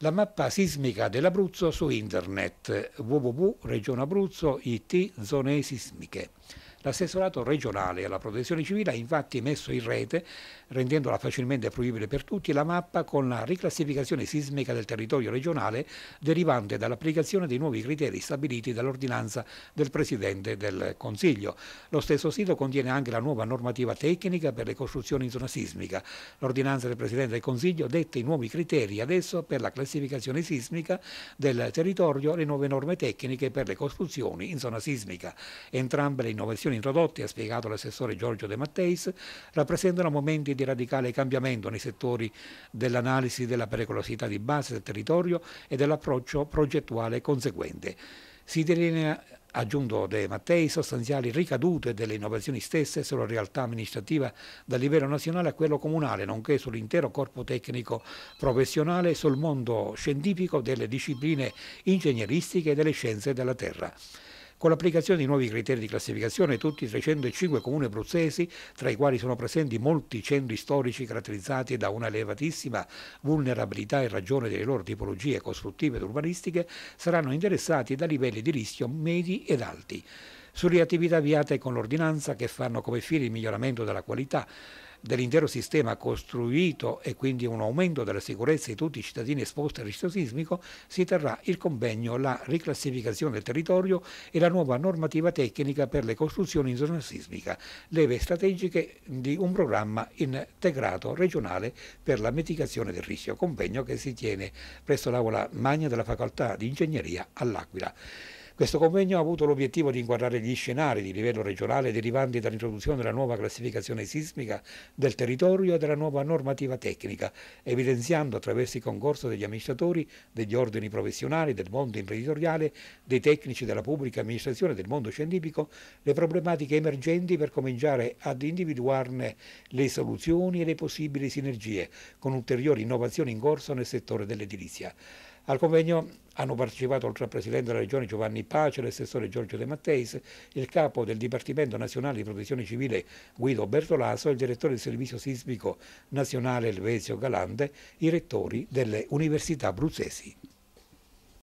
la mappa sismica dell'Abruzzo su internet www.regioneabruzzo.it zone sismiche. L'assessorato regionale alla protezione civile ha infatti messo in rete, rendendola facilmente fruibile per tutti, la mappa con la riclassificazione sismica del territorio regionale derivante dall'applicazione dei nuovi criteri stabiliti dall'ordinanza del Presidente del Consiglio. Lo stesso sito contiene anche la nuova normativa tecnica per le costruzioni in zona sismica. L'ordinanza del Presidente del Consiglio dette i nuovi criteri adesso per la classificazione sismica del territorio e le nuove norme tecniche per le costruzioni in zona sismica. Entrambe le innovazioni introdotti, ha spiegato l'assessore Giorgio De Matteis, rappresentano momenti di radicale cambiamento nei settori dell'analisi della pericolosità di base del territorio e dell'approccio progettuale conseguente. Si delinea aggiunto De Mattei, sostanziali ricadute delle innovazioni stesse sulla realtà amministrativa dal livello nazionale a quello comunale, nonché sull'intero corpo tecnico professionale e sul mondo scientifico delle discipline ingegneristiche e delle scienze della terra con l'applicazione di nuovi criteri di classificazione tutti i 305 comuni abruzzesi, tra i quali sono presenti molti centri storici caratterizzati da una elevatissima vulnerabilità in ragione delle loro tipologie costruttive ed urbanistiche, saranno interessati da livelli di rischio medi ed alti. Sulle attività avviate con l'ordinanza che fanno come fine il miglioramento della qualità dell'intero sistema costruito e quindi un aumento della sicurezza di tutti i cittadini esposti al rischio sismico, si terrà il convegno, la riclassificazione del territorio e la nuova normativa tecnica per le costruzioni in zona sismica, leve strategiche di un programma integrato regionale per la mitigazione del rischio, convegno che si tiene presso l'aula magna della facoltà di ingegneria all'Aquila. Questo convegno ha avuto l'obiettivo di inquadrare gli scenari di livello regionale derivanti dall'introduzione della nuova classificazione sismica del territorio e della nuova normativa tecnica, evidenziando attraverso il concorso degli amministratori, degli ordini professionali, del mondo imprenditoriale, dei tecnici della pubblica amministrazione e del mondo scientifico le problematiche emergenti per cominciare ad individuarne le soluzioni e le possibili sinergie, con ulteriori innovazioni in corso nel settore dell'edilizia. Al convegno hanno partecipato oltre al Presidente della Regione Giovanni Pace, l'assessore Giorgio De Matteis, il capo del Dipartimento Nazionale di Protezione Civile Guido Bertolaso, il direttore del Servizio Sismico Nazionale Elvesio Galante, i rettori delle università bruzzesi.